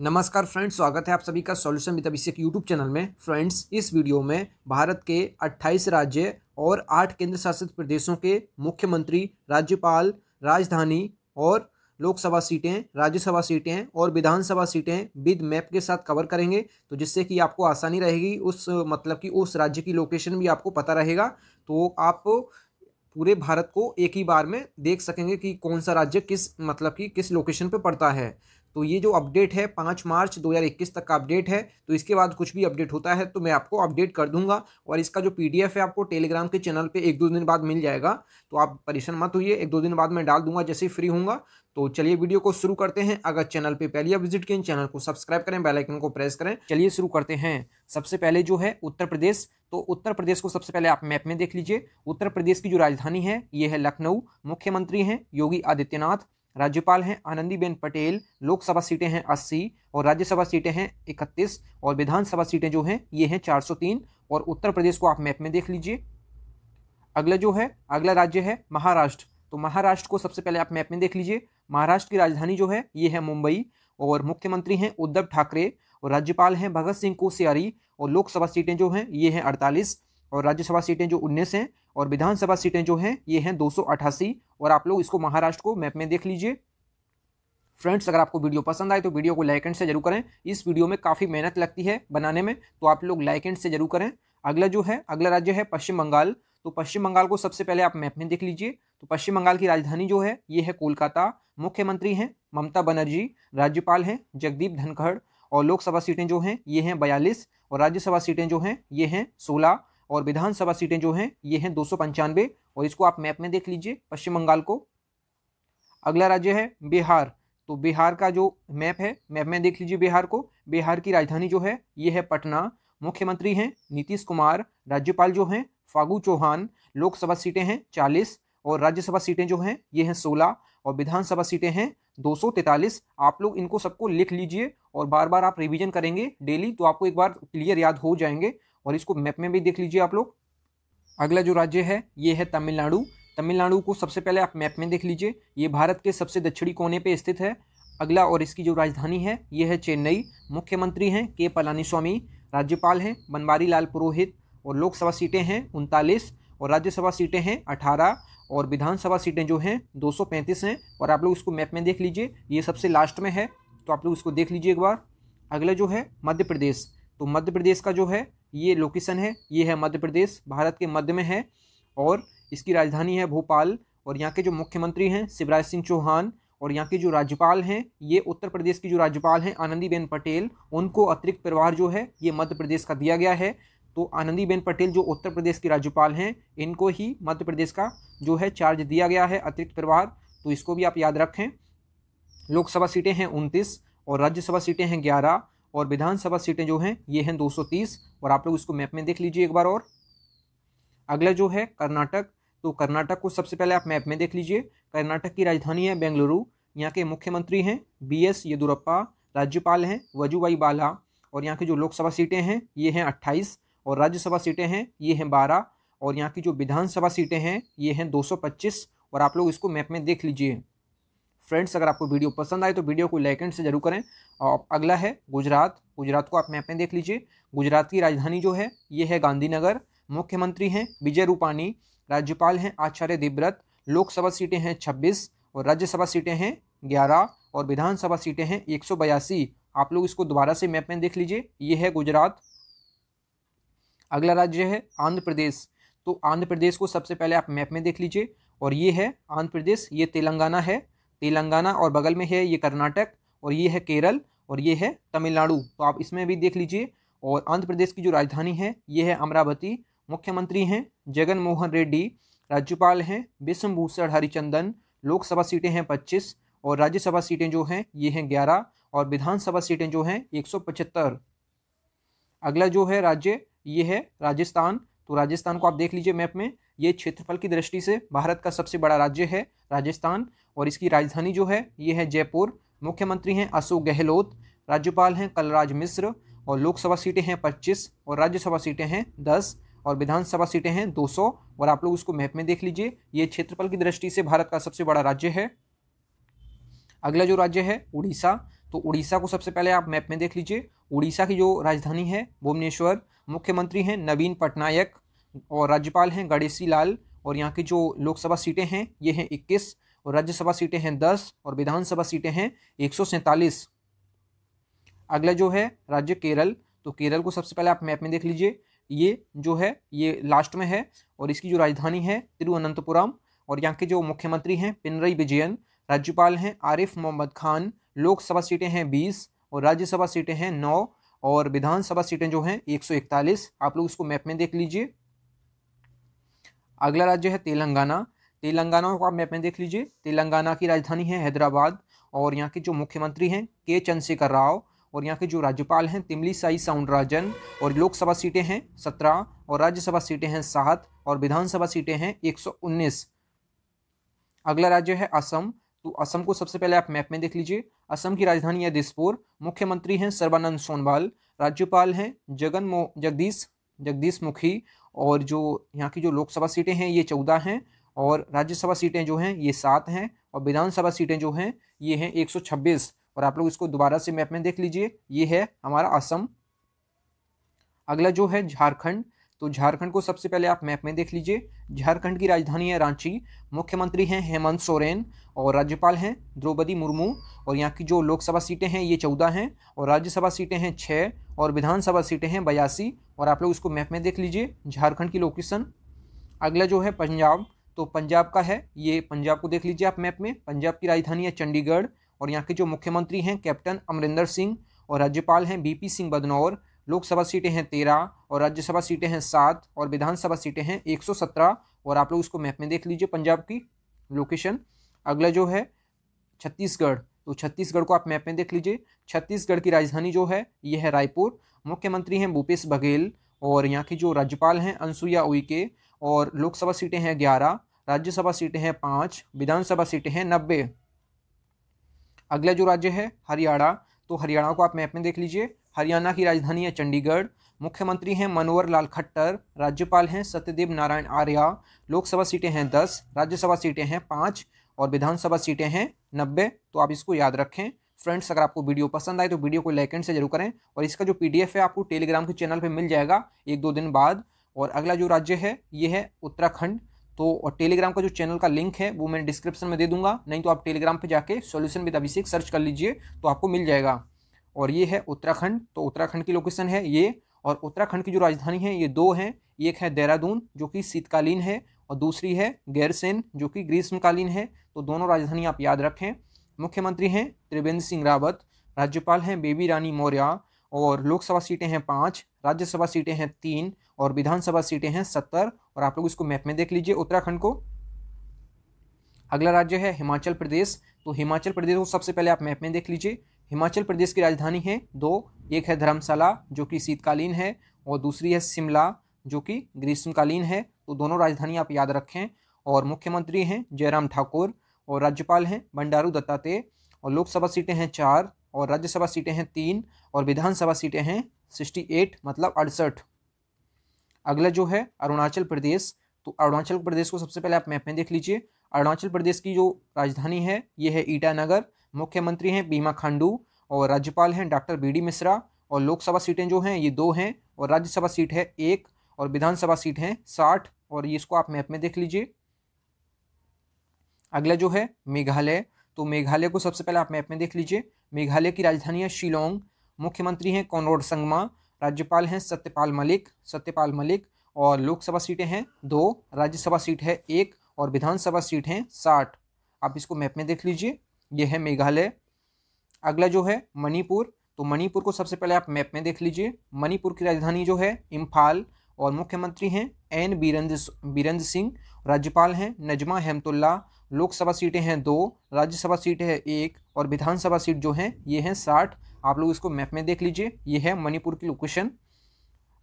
नमस्कार फ्रेंड्स स्वागत है आप सभी का solution with Abhishek YouTube channel में फ्रेंड्स इस वीडियो में भारत के 28 राज्य और 8 केंद्र शासित प्रदेशों के मुख्यमंत्री राज्यपाल राजधानी और लोकसभा सीटें राज्यसभा सीटें और विधानसभा सीटें विद मैप के साथ कवर करेंगे तो जिससे कि आपको आसानी रहेगी उस मतलब कि उस राज्य की लोकेशन भी आपको पता रहेगा तो आप पूरे भारत को एक ही बार में देख सकेंगे कि कौन सा राज्य किस मतलब कि किस लोकेशन पर पड़ता है तो ये जो अपडेट है पाँच मार्च 2021 तक का अपडेट है तो इसके बाद कुछ भी अपडेट होता है तो मैं आपको अपडेट कर दूंगा और इसका जो पीडीएफ है आपको टेलीग्राम के चैनल पे एक दो दिन बाद मिल जाएगा तो आप परेशान मत होइए एक दो दिन बाद मैं डाल दूंगा जैसे ही फ्री हूँगा तो चलिए वीडियो को शुरू करते हैं अगर चैनल पर पहले आप विजिट करें चैनल को सब्सक्राइब करें बेलाइकन को प्रेस करें चलिए शुरू करते हैं सबसे पहले जो है उत्तर प्रदेश तो उत्तर प्रदेश को सबसे पहले आप मैप में देख लीजिए उत्तर प्रदेश की जो राजधानी है ये है लखनऊ मुख्यमंत्री हैं योगी आदित्यनाथ राज्यपाल हैं आनंदीबेन पटेल लोकसभा सीटें हैं 80 और राज्यसभा सीटें हैं 31 और विधानसभा सीटें जो हैं ये हैं 403 और उत्तर प्रदेश को आप मैप में देख लीजिए अगला जो है अगला राज्य है महाराष्ट्र तो महाराष्ट्र को सबसे पहले आप मैप में देख लीजिए महाराष्ट्र की राजधानी जो है ये है मुंबई और मुख्यमंत्री हैं उद्धव ठाकरे और राज्यपाल हैं भगत सिंह कोश्यारी और लोकसभा सीटें जो हैं ये हैं अड़तालीस और राज्यसभा सीटें जो उन्नीस हैं और विधानसभा सीटें जो हैं ये हैं दो और आप लोग इसको महाराष्ट्र को मैप में देख लीजिए फ्रेंड्स अगर आपको वीडियो पसंद आए तो वीडियो को लाइक एंड से जरूर करें इस वीडियो में काफ़ी मेहनत लगती है बनाने में तो आप लोग लाइक एंड से जरूर करें अगला जो है अगला राज्य है पश्चिम बंगाल तो पश्चिम बंगाल को सबसे पहले आप मैप में देख लीजिए तो पश्चिम बंगाल की राजधानी जो है ये है कोलकाता मुख्यमंत्री हैं ममता बनर्जी राज्यपाल हैं जगदीप धनखड़ और लोकसभा सीटें जो हैं ये हैं बयालीस और राज्यसभा सीटें जो हैं ये हैं सोलह और विधानसभा सीटें जो हैं ये हैं दो और इसको आप मैप में देख लीजिए पश्चिम बंगाल को अगला राज्य है बिहार तो बिहार का जो मैप है मैप में देख लीजिए बिहार को बिहार की राजधानी जो है ये है पटना मुख्यमंत्री हैं नीतीश कुमार राज्यपाल जो हैं फागू चौहान लोकसभा सीटें हैं चालीस और राज्यसभा सीटें जो हैं ये हैं सोलह और विधानसभा सीटें हैं 243 आप लोग इनको सबको लिख लीजिए और बार बार आप रिवीजन करेंगे डेली तो आपको एक बार क्लियर याद हो जाएंगे और इसको मैप में भी देख लीजिए आप लोग अगला जो राज्य है ये है तमिलनाडु तमिलनाडु को सबसे पहले आप मैप में देख लीजिए ये भारत के सबसे दक्षिणी कोने पर स्थित है अगला और इसकी जो राजधानी है ये है चेन्नई मुख्यमंत्री हैं के पलानीस्वामी राज्यपाल हैं बनवारी लाल पुरोहित और लोकसभा सीटें हैं उनतालीस और राज्यसभा सीटें हैं अठारह और विधानसभा सीटें जो हैं पैंतीस हैं और आप लोग इसको मैप में देख लीजिए ये सबसे लास्ट में है तो आप लोग इसको देख लीजिए एक बार अगला जो है मध्य प्रदेश तो मध्य प्रदेश का जो है ये लोकेशन है ये है मध्य प्रदेश भारत के मध्य में है और इसकी राजधानी है भोपाल और यहाँ के जो मुख्यमंत्री हैं शिवराज सिंह चौहान और यहाँ के जो राज्यपाल हैं ये उत्तर प्रदेश की जो राज्यपाल हैं आनंदीबेन पटेल उनको अतिरिक्त प्रभार जो है ये मध्य प्रदेश का दिया गया है तो आनंदीबेन पटेल जो उत्तर प्रदेश की राज्यपाल हैं इनको ही मध्य प्रदेश का जो है चार्ज दिया गया है अतिरिक्त प्रभार तो इसको भी आप याद रखें लोकसभा सीटें हैं उनतीस और राज्यसभा सीटें हैं ग्यारह और विधानसभा सीटें जो हैं ये हैं 230 और आप लोग इसको मैप में देख लीजिए एक बार और अगला जो है कर्नाटक तो कर्नाटक को सबसे पहले आप मैप में देख लीजिए कर्नाटक की राजधानी है बेंगलुरु यहाँ के मुख्यमंत्री हैं बी एस येदुरप्पा राज्यपाल हैं वजूभाई बाला और यहाँ की जो लोकसभा सीटें हैं ये हैं अट्ठाईस और राज्यसभा सीटें हैं ये हैं बारह और यहाँ की जो विधानसभा सीटें हैं ये हैं दो और आप लोग इसको मैप में देख लीजिए फ्रेंड्स अगर आपको वीडियो पसंद आए तो वीडियो को लाइक एंड से जरूर करें और अगला है गुजरात गुजरात को आप मैप में देख लीजिए गुजरात की राजधानी जो है ये है गांधीनगर मुख्यमंत्री हैं विजय रूपानी राज्यपाल हैं आचार्य देवव्रत लोकसभा सीटें हैं छब्बीस और राज्यसभा सीटें हैं ग्यारह और विधानसभा सीटें हैं एक आप लोग इसको दोबारा से मैप में देख लीजिए ये है गुजरात अगला राज्य है आंध्र प्रदेश तो आंध्र प्रदेश को सबसे पहले आप मैप में देख लीजिए और ये है आंध्र प्रदेश ये तेलंगाना है तेलंगाना और बगल में है ये कर्नाटक और ये है केरल और ये है तमिलनाडु तो आप इसमें भी देख लीजिए और आंध्र प्रदेश की जो राजधानी है ये है अमरावती मुख्यमंत्री हैं जगन मोहन रेड्डी राज्यपाल हैं विश्वभूषण हरिचंदन लोकसभा सीटें हैं पच्चीस और राज्यसभा सीटें जो हैं ये हैं ग्यारह और विधानसभा सीटें जो हैं एक सौ पचहत्तर अगला जो है राज्य ये है राजस्थान तो राजस्थान को आप देख लीजिए मैप में ये क्षेत्रफल की दृष्टि से भारत का सबसे बड़ा राज्य है राजस्थान और इसकी राजधानी जो है ये है जयपुर मुख्यमंत्री हैं अशोक गहलोत राज्यपाल हैं कलराज मिश्र और लोकसभा सीटें हैं पच्चीस और राज्यसभा सीटें हैं दस और विधानसभा सीटें हैं दो और आप लोग उसको मैप में देख लीजिए ये क्षेत्रफल की दृष्टि से भारत का सबसे बड़ा राज्य है अगला जो राज्य है उड़ीसा तो उड़ीसा को सबसे पहले आप मैप में देख लीजिए उड़ीसा की जो राजधानी है भुवनेश्वर मुख्यमंत्री हैं नवीन पटनायक और राज्यपाल हैं गणेशी लाल और यहाँ की जो लोकसभा सीटें हैं ये हैं इक्कीस और राज्यसभा सीटें हैं दस और विधानसभा सीटें हैं एक अगला जो है राज्य केरल तो केरल को सबसे पहले आप मैप में देख लीजिए ये जो है ये लास्ट में है और इसकी जो राजधानी है तिरुवनंतपुरम और यहाँ के जो मुख्यमंत्री हैं पिनरई विजयन राज्यपाल हैं आरिफ मोहम्मद खान लोकसभा सीटें हैं बीस और राज्यसभा सीटें हैं नौ और विधानसभा सीटें जो हैं इकतालीस आप लोग इसको मैप में देख लीजिए अगला राज्य है तेलंगाना तेलंगाना को आप मैप में देख लीजिए तेलंगाना की राजधानी है हैदराबाद और यहाँ के जो मुख्यमंत्री हैं के चंद्रशेखर राव और यहाँ के जो राज्यपाल हैं तिमली साई साउंडराजन और लोकसभा सीटें हैं सत्रह और राज्यसभा सीटें हैं सात और विधानसभा सीटें हैं एक सौ उन्नीस अगला राज्य है असम तो असम को सबसे पहले आप मैप में देख लीजिए असम की राजधानी है दिसपुर मुख्यमंत्री हैं सर्बानंद सोनवाल राज्यपाल हैं जगन मो जगदीश जगदीश मुखी और जो यहाँ की जो लोकसभा सीटें हैं ये चौदह हैं और राज्यसभा सीटें जो हैं ये सात हैं और विधानसभा सीटें जो हैं ये हैं 126 और आप लोग इसको दोबारा से मैप में देख लीजिए ये है हमारा असम अगला जो है झारखंड तो झारखंड को सबसे पहले आप मैप में देख लीजिए झारखंड की राजधानी है रांची मुख्यमंत्री हैं हेमंत सोरेन और राज्यपाल हैं द्रौपदी मुर्मू और यहाँ की जो लोकसभा सीटें हैं ये चौदह हैं और राज्यसभा सीटें हैं छः और विधानसभा सीटें हैं बयासी और आप लोग इसको मैप में देख लीजिए झारखंड की लोकेशन अगला जो है पंजाब तो पंजाब का है ये पंजाब को देख लीजिए आप मैप में पंजाब की राजधानी है चंडीगढ़ और यहाँ के जो मुख्यमंत्री हैं कैप्टन अमरिंदर सिंह और राज्यपाल हैं बीपी सिंह बदनौर लोकसभा सीटें हैं तेरह और राज्यसभा सीटें हैं सात और विधानसभा सीटें हैं एक सौ सत्रह और आप लोग इसको मैप में देख लीजिए पंजाब की लोकेशन अगला जो है छत्तीसगढ़ तो छत्तीसगढ़ को आप मैप में देख लीजिए छत्तीसगढ़ की राजधानी जो है ये है रायपुर मुख्यमंत्री हैं भूपेश बघेल और यहाँ के जो राज्यपाल हैं अनसुईया उइके और लोकसभा सीटें हैं ग्यारह राज्यसभा सीटें हैं पाँच विधानसभा सीटें हैं नब्बे अगला जो राज्य है हरियाणा तो हरियाणा को आप मैप में देख लीजिए हरियाणा की राजधानी है चंडीगढ़ मुख्यमंत्री हैं मनोहर लाल खट्टर राज्यपाल हैं सत्यदेव नारायण आर्या लोकसभा सीटें हैं दस राज्यसभा सीटें हैं पाँच और विधानसभा सीटें हैं नब्बे तो आप इसको याद रखें फ्रेंड्स अगर आपको वीडियो पसंद आए तो वीडियो को लाइक एंड से जरूर करें और इसका जो पीडीएफ है आपको टेलीग्राम के चैनल पर मिल जाएगा एक दो दिन बाद और अगला जो राज्य है ये है उत्तराखंड तो और टेलीग्राम का जो चैनल का लिंक है वो मैं डिस्क्रिप्शन में दे दूंगा नहीं तो आप टेलीग्राम पे जाके सॉल्यूशन विद अभिषेक सर्च कर लीजिए तो आपको मिल जाएगा और ये है उत्तराखंड तो उत्तराखंड की लोकेशन है ये और उत्तराखंड की जो राजधानी है ये दो हैं एक है देहरादून जो कि शीतकालीन है और दूसरी है गैरसेन जो कि ग्रीष्मकालीन है तो दोनों राजधानी आप याद रखें मुख्यमंत्री हैं त्रिवेंद्र सिंह रावत राज्यपाल हैं बेबी रानी मौर्य और लोकसभा सीटें हैं पाँच राज्यसभा सीटें हैं तीन और विधानसभा सीटें हैं सत्तर और आप लोग इसको मैप में देख लीजिए उत्तराखंड को अगला राज्य है हिमाचल प्रदेश तो हिमाचल प्रदेश को सबसे पहले आप मैप में देख लीजिए हिमाचल प्रदेश की राजधानी है दो एक है धर्मशाला जो कि शीतकालीन है और दूसरी है शिमला जो कि ग्रीष्मकालीन है तो दोनों राजधानी आप याद रखें और मुख्यमंत्री हैं जयराम ठाकुर और राज्यपाल हैं बंडारू दत्तात्रेय और लोकसभा सीटें हैं चार और राज्यसभा सीटें हैं तीन और विधानसभा सीटें हैं सिक्सटी एट मतलब अड़सठ अगला जो है अरुणाचल प्रदेश तो अरुणाचल प्रदेश को सबसे पहले आप मैप में देख लीजिए अरुणाचल प्रदेश की जो राजधानी है ये है ईटानगर मुख्यमंत्री हैं बीमा खांडू और राज्यपाल हैं डॉक्टर बी डी मिश्रा और लोकसभा सीटें जो हैं ये दो हैं और राज्यसभा सीट है एक और विधानसभा सीट है साठ और इसको आप मैप में देख लीजिए अगला जो है मेघालय तो मेघालय को सबसे पहले आप मैप में देख लीजिए मेघालय की राजधानी है शिलोंग मुख्यमंत्री हैं कॉनरोड संगमा राज्यपाल हैं सत्यपाल मलिक सत्यपाल मलिक और लोकसभा सीटें हैं दो राज्यसभा सीट है एक और विधानसभा सीट हैं साठ आप इसको मैप में देख लीजिए ये है मेघालय अगला जो है मणिपुर तो मणिपुर को सबसे पहले आप मैप में देख लीजिए मणिपुर की राजधानी जो है इम्फाल और मुख्यमंत्री हैं एन बीरेंद्र बीरेंद्र सिंह राज्यपाल हैं नजमा हेमतुल्ला लोकसभा सीटें हैं दो राज्यसभा सीट है एक और विधानसभा सीट जो है ये है साठ आप लोग इसको मैप में देख लीजिए ये है मणिपुर की लोकेशन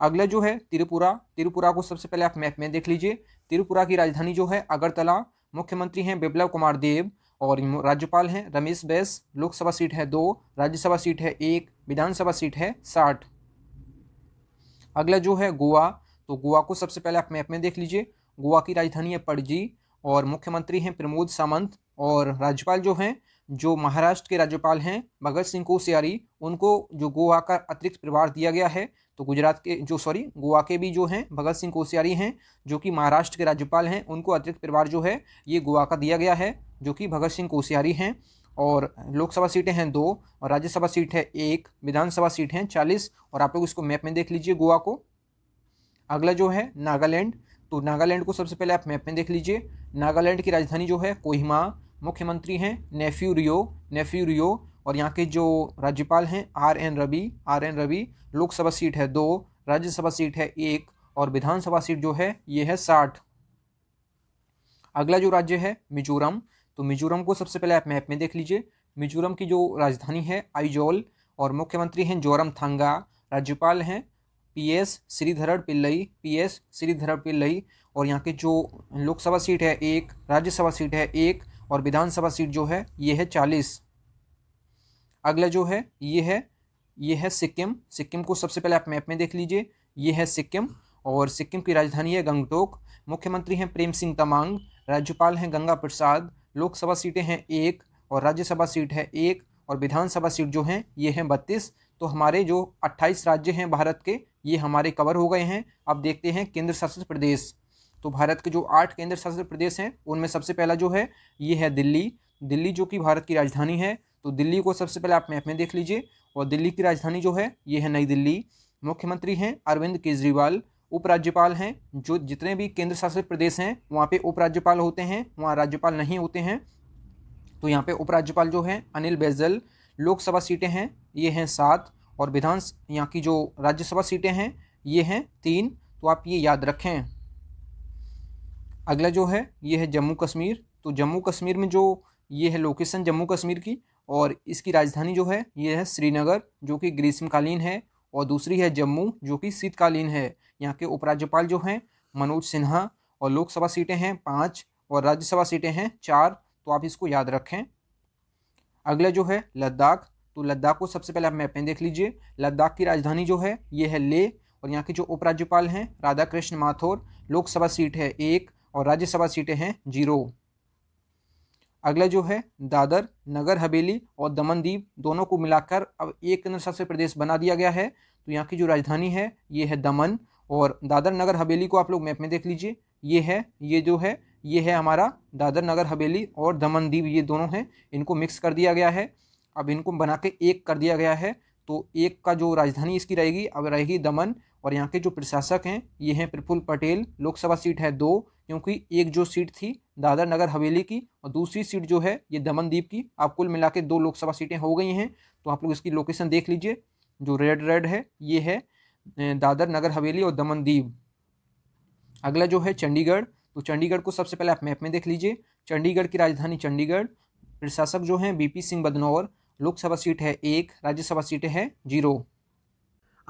अगला जो है त्रिपुरा त्रिपुरा को सबसे पहले आप मैप में देख लीजिए त्रिपुरा की राजधानी जो है अगरतला मुख्यमंत्री हैं बिप्लव कुमार देव और राज्यपाल हैं रमेश बैस लोकसभा सीट है दो राज्यसभा सीट है एक विधानसभा सीट है साठ अगला जो है गोवा तो गोवा को सबसे पहले आप मैप में देख लीजिए गोवा की राजधानी है पणजी और मुख्यमंत्री हैं प्रमोद सामंत और राज्यपाल जो हैं जो महाराष्ट्र के राज्यपाल हैं भगत सिंह कोश्यारी उनको जो गोवा का अतिरिक्त प्रभार दिया गया है तो गुजरात के जो सॉरी गोवा के भी जो हैं भगत सिंह कोश्यारी हैं जो कि महाराष्ट्र के राज्यपाल हैं उनको अतिरिक्त प्रभार जो है ये गोवा का दिया गया है जो कि भगत सिंह कोश्यारी हैं और लोकसभा सीटें हैं दो और राज्यसभा सीट है एक विधानसभा सीट हैं चालीस और आप लोग इसको मैप में देख लीजिए गोवा को अगला जो है नागालैंड तो नागालैंड को सबसे पहले आप मैप में देख लीजिए नागालैंड की राजधानी जो है कोहिमा मुख्यमंत्री हैं नेफ्यू रियो नेफ्यू रियो और यहाँ के जो राज्यपाल हैं R N Ravi R N Ravi Lok Sabha seat है दो राज्यसभा सीट है एक और विधानसभा सीट जो है ये है साठ अगला जो राज्य है मिजोरम तो मिजोरम को सबसे पहले आप मैप में देख लीजिए मिजोरम की जो राजधानी है आइजोल और मुख्यमंत्री हैं जोरम थंगा राज्यपाल हैं P S Sreedharan Pillai P S Sreedhar Pillai और यहाँ के जो लोकसभा सीट है एक राज्यसभा सीट है एक और विधानसभा सीट जो है ये है चालीस अगला जो है ये है ये है सिक्किम सिक्किम को सबसे पहले आप मैप में देख लीजिए ये है सिक्किम और सिक्किम की राजधानी है गंगटोक मुख्यमंत्री हैं प्रेम सिंह तमांग राज्यपाल हैं गंगा प्रसाद लोकसभा सीटें हैं एक और राज्यसभा सीट है एक और विधानसभा सीट जो हैं ये हैं बत्तीस तो हमारे जो 28 राज्य हैं भारत के ये हमारे कवर हो गए हैं अब देखते हैं केंद्र शासित प्रदेश तो भारत के जो आठ केंद्र शासित प्रदेश हैं उनमें सबसे पहला जो है ये है दिल्ली दिल्ली जो कि भारत की राजधानी है तो दिल्ली को सबसे पहले आप मैप में देख लीजिए और दिल्ली की राजधानी जो है ये है नई दिल्ली मुख्यमंत्री हैं अरविंद केजरीवाल उपराज्यपाल हैं जो जितने भी केंद्र शासित प्रदेश हैं वहाँ पे उपराज्यपाल होते हैं वहाँ राज्यपाल नहीं होते हैं तो यहाँ पे उपराज्यपाल जो है अनिल बैजल लोकसभा सीटें हैं ये हैं सात और विधान यहाँ की जो राज्यसभा सीटें हैं ये हैं तीन तो आप ये याद रखें अगला जो है ये है जम्मू कश्मीर तो जम्मू कश्मीर में जो ये है लोकेशन जम्मू कश्मीर की और इसकी राजधानी जो है ये है श्रीनगर जो कि ग्रीष्मकालीन है और दूसरी है जम्मू जो कि शीतकालीन है यहाँ के उपराज्यपाल जो हैं मनोज सिन्हा और लोकसभा सीटें हैं पाँच और राज्यसभा सीटें हैं चार तो आप इसको याद रखें अगला जो है लद्दाख तो लद्दाख को सबसे पहले आप मैप में देख लीजिए लद्दाख की राजधानी जो है ये है ले और यहाँ के जो उपराज्यपाल हैं राधा कृष्ण माथुर लोकसभा सीट है एक और राज्यसभा सीटें हैं जीरो अगला जो है दादर नगर हवेली और दमनदीप दोनों को मिलाकर अब एक केंद्र शासित प्रदेश बना दिया गया है तो यहाँ की जो राजधानी है ये है दमन और दादर नगर हवेली को आप लोग मैप में देख लीजिए ये है ये जो है ये है हमारा दादर नगर हवेली और दमनदीप ये दोनों हैं इनको मिक्स कर दिया गया है अब इनको बना के एक कर दिया गया है तो एक का जो राजधानी इसकी रहेगी अब रहेगी दमन और यहाँ के जो प्रशासक हैं ये हैं प्रफुल्ल पटेल लोकसभा सीट है दो क्योंकि एक जो सीट थी दादर नगर हवेली की और दूसरी सीट जो है ये दमनदीप की आप कुल मिला के दो लोकसभा सीटें हो गई हैं तो आप लोग इसकी लोकेशन देख लीजिए जो रेड रेड है ये है दादर नगर हवेली और दमनदीप अगला जो है चंडीगढ़ तो चंडीगढ़ को सबसे पहले आप मैप में देख लीजिए चंडीगढ़ की राजधानी चंडीगढ़ प्रशासक जो हैं बीपी सिंह बदनौर लोकसभा सीट है एक राज्यसभा सीटें हैं जीरो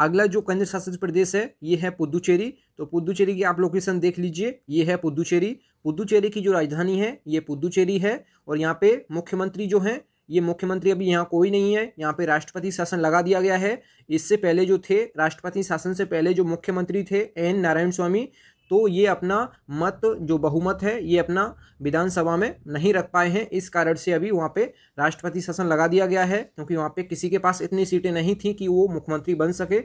अगला जो केंद्र शासित प्रदेश है ये है पुदुचेरी तो पुदुचेरी की आप लोकेशन देख लीजिए ये है पुदुचेरी पुदुचेरी की जो राजधानी है ये पुदुचेरी है और यहाँ पे मुख्यमंत्री जो हैं ये मुख्यमंत्री अभी यहाँ कोई नहीं है यहाँ पे राष्ट्रपति शासन लगा दिया गया है इससे पहले जो थे राष्ट्रपति शासन से पहले जो मुख्यमंत्री थे एन नारायण स्वामी तो ये अपना मत जो बहुमत है ये अपना विधानसभा में नहीं रख पाए हैं इस कारण से अभी वहाँ पे राष्ट्रपति शासन लगा दिया गया है क्योंकि वहाँ पे किसी के पास इतनी सीटें नहीं थी कि वो मुख्यमंत्री बन सके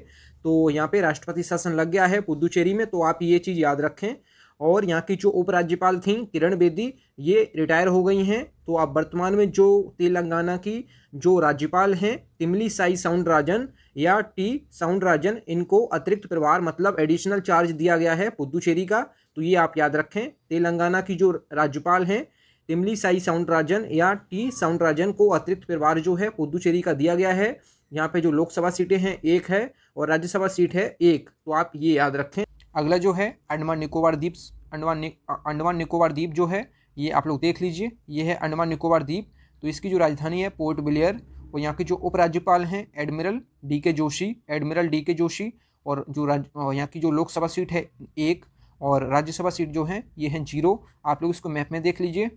तो यहाँ पे राष्ट्रपति शासन लग गया है पुदुचेरी में तो आप ये चीज़ याद रखें और यहाँ की जो उपराज्यपाल थी किरण बेदी ये रिटायर हो गई हैं तो आप वर्तमान में जो तेलंगाना की जो राज्यपाल हैं तिमली साई साउंड राजन या टी साउंड राजन इनको अतिरिक्त प्रभार मतलब एडिशनल चार्ज दिया गया है पुदुचेरी का तो ये आप याद रखें तेलंगाना की जो राज्यपाल हैं तिमली साई साउंड राजन या टी साउंड राजन को अतिरिक्त प्रभार जो है पुदुचेरी का दिया गया है यहाँ पे जो लोकसभा सीटें हैं एक है और राज्यसभा सीट है एक तो आप ये याद रखें अगला जो है अंडमान निकोबार द्वीप अंडमान अंडमान निकोबार द्वीप जो है ये आप लोग देख लीजिए ये है अंडमान निकोबार द्वीप तो इसकी जो राजधानी है पोर्ट ब्लेयर और यहाँ के जो उपराज्यपाल हैं एडमिरल डी के जोशी एडमिरल डी के जोशी और जो राज यहाँ की जो लोकसभा सीट है एक और राज्यसभा सीट जो है ये है जीरो आप लोग इसको मैप में देख लीजिए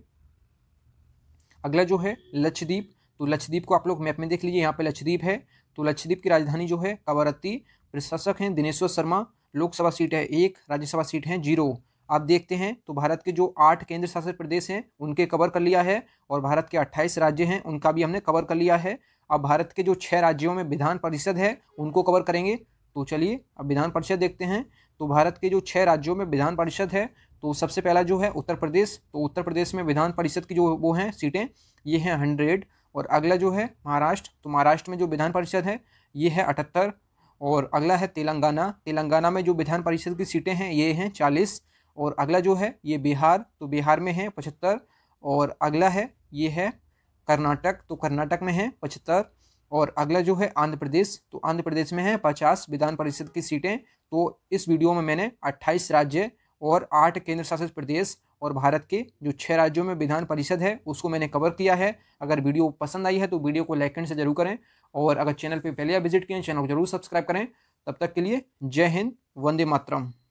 अगला जो है लक्षद्वीप तो लक्षद्वीप को आप लोग मैप में देख लीजिए यहाँ पे लक्षद्वीप है तो लक्षद्वीप की राजधानी जो है कवरत्ती प्रशासक हैं दिनेश्वर शर्मा लोकसभा सीट है एक राज्यसभा सीट है जीरो आप देखते हैं तो भारत के जो आठ केंद्र शासित प्रदेश हैं उनके कवर कर लिया है और भारत के अट्ठाईस राज्य हैं उनका भी हमने कवर कर लिया है अब भारत के जो छः राज्यों में विधान परिषद है उनको कवर करेंगे तो चलिए अब विधान परिषद देखते हैं तो भारत के जो छः राज्यों में विधान परिषद है तो सबसे पहला जो है उत्तर प्रदेश तो उत्तर प्रदेश में विधान परिषद की जो वो हैं सीटें ये हैं हंड्रेड और अगला जो है महाराष्ट्र तो महाराष्ट्र में जो विधान परिषद है ये है अठहत्तर और अगला है तेलंगाना तेलंगाना में जो विधान परिषद की सीटें हैं ये हैं चालीस और अगला जो है ये बिहार तो बिहार में है पचहत्तर और अगला है ये है कर्नाटक तो कर्नाटक में है पचहत्तर और अगला जो है आंध्र प्रदेश तो आंध्र प्रदेश में है पचास विधान परिषद की सीटें तो इस वीडियो में मैंने अट्ठाईस राज्य और आठ केंद्र शासित प्रदेश और भारत के जो छः राज्यों में विधान परिषद है उसको मैंने कवर किया है अगर वीडियो पसंद आई है तो वीडियो को लाइक एंड से जरूर करें और अगर चैनल पर पहले आप विजिट किए चैनल को जरूर सब्सक्राइब करें तब तक के लिए जय हिंद वंदे मातरम